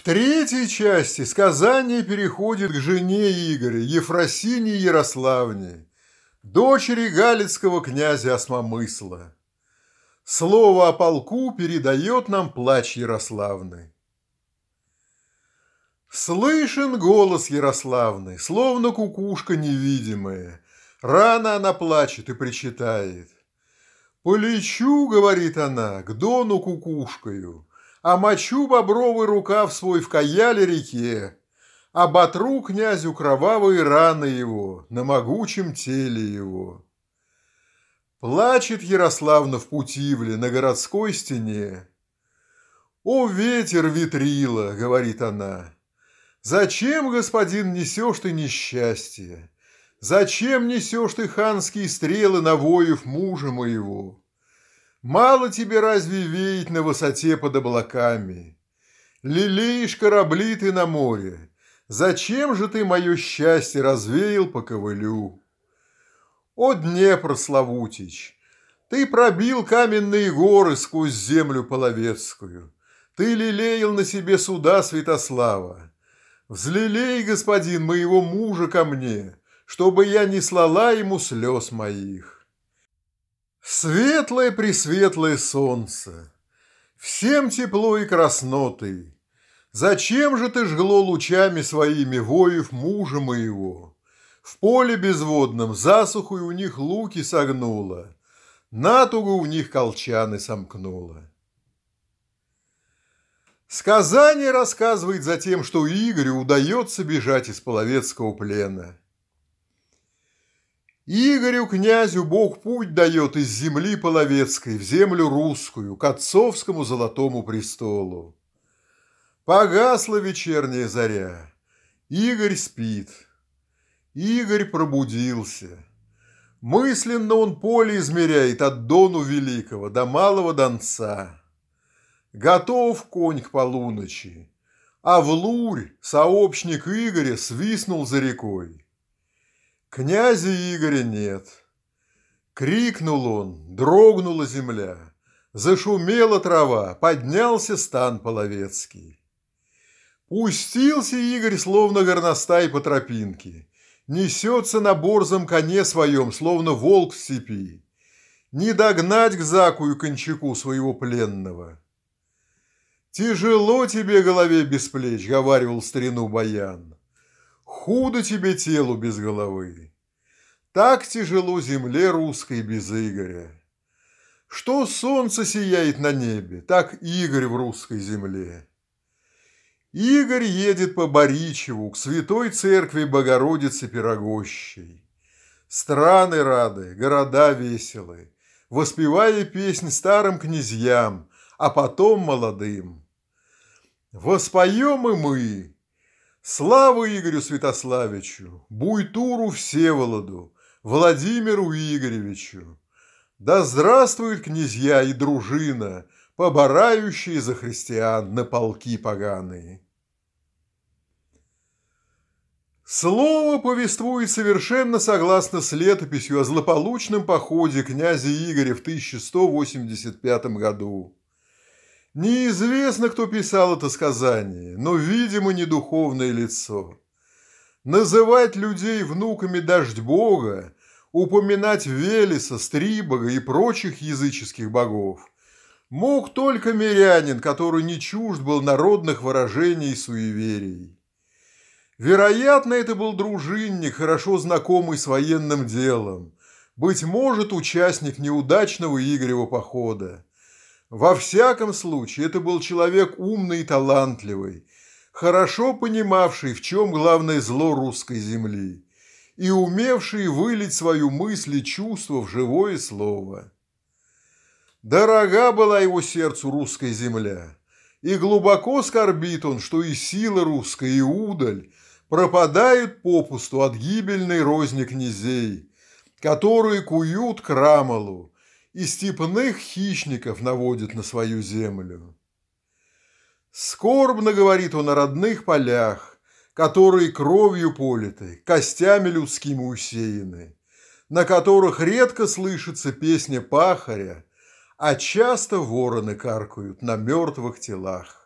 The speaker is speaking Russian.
В третьей части сказание переходит к жене Игоря, Ефросине Ярославне, дочери галицкого князя Осмомысла. Слово о полку передает нам плач Ярославны. Слышен голос Ярославны, словно кукушка невидимая. Рано она плачет и причитает. «Полечу, — говорит она, — к дону кукушкою, а мочу бобровый рукав свой в каяле реке, а батру князю кровавые раны его на могучем теле его. Плачет Ярославна в Путивле на городской стене. «О, ветер ветрила!» — говорит она. «Зачем, господин, несешь ты несчастье? Зачем несешь ты ханские стрелы на воев мужа моего? Мало тебе разве веять на высоте под облаками? Лелеешь корабли ты на море. Зачем же ты мое счастье развеял по ковылю? О, Днепр, Славутич, ты пробил каменные горы сквозь землю половецкую. Ты лелеял на себе суда Святослава. Взлелей, господин, моего мужа ко мне, чтобы я не слала ему слез моих. Светлое-пресветлое солнце, всем тепло и красноты, Зачем же ты жгло лучами своими воев мужа моего? В поле безводном засухой у них луки согнула, Натугу у них колчаны сомкнула. Сказание рассказывает за тем, что Игорю удается бежать из половецкого плена – Игорю князю Бог путь дает из земли половецкой в землю русскую, к отцовскому золотому престолу. Погасла вечерняя заря. Игорь спит. Игорь пробудился. Мысленно он поле измеряет от Дону Великого до Малого Донца. Готов конь к полуночи, а в лурь сообщник Игоря свистнул за рекой. Князя Игоря нет. Крикнул он, дрогнула земля, зашумела трава, поднялся стан половецкий. Пустился Игорь, словно горностай по тропинке, несется на борзом коне своем, словно волк в степи. Не догнать к закую и Кончаку своего пленного. «Тяжело тебе, голове без плеч», — говаривал старину Баян. Худо тебе телу без головы. Так тяжело земле русской без Игоря. Что солнце сияет на небе, так Игорь в русской земле. Игорь едет по Боричеву к святой церкви Богородицы Пирогощей. Страны рады, города веселы, воспевая песнь старым князьям, а потом молодым. Воспоем и мы, Слава Игорю Святославичу, Буйтуру Всеволоду, Владимиру Игоревичу! Да здравствуют князья и дружина, Поборающие за христиан на полки поганые! Слово повествует совершенно согласно с летописью о злополучном походе князя Игоря в 1185 году. Неизвестно, кто писал это сказание, но, видимо, не духовное лицо. Называть людей внуками дождь бога, упоминать Велеса, Стрибога и прочих языческих богов мог только мирянин, который не чужд был народных выражений и суеверий. Вероятно, это был дружинник, хорошо знакомый с военным делом, быть может, участник неудачного Игорева похода. Во всяком случае, это был человек умный и талантливый, хорошо понимавший, в чем главное зло русской земли, и умевший вылить свою мысль и чувство в живое слово. Дорога была его сердцу русская земля, и глубоко скорбит он, что и сила русская, и удаль пропадают попусту от гибельной розни князей, которые куют крамолу, и степных хищников наводит на свою землю. Скорбно говорит он о родных полях, которые кровью политы, костями людскими усеяны, на которых редко слышится песня пахаря, а часто вороны каркают на мертвых телах.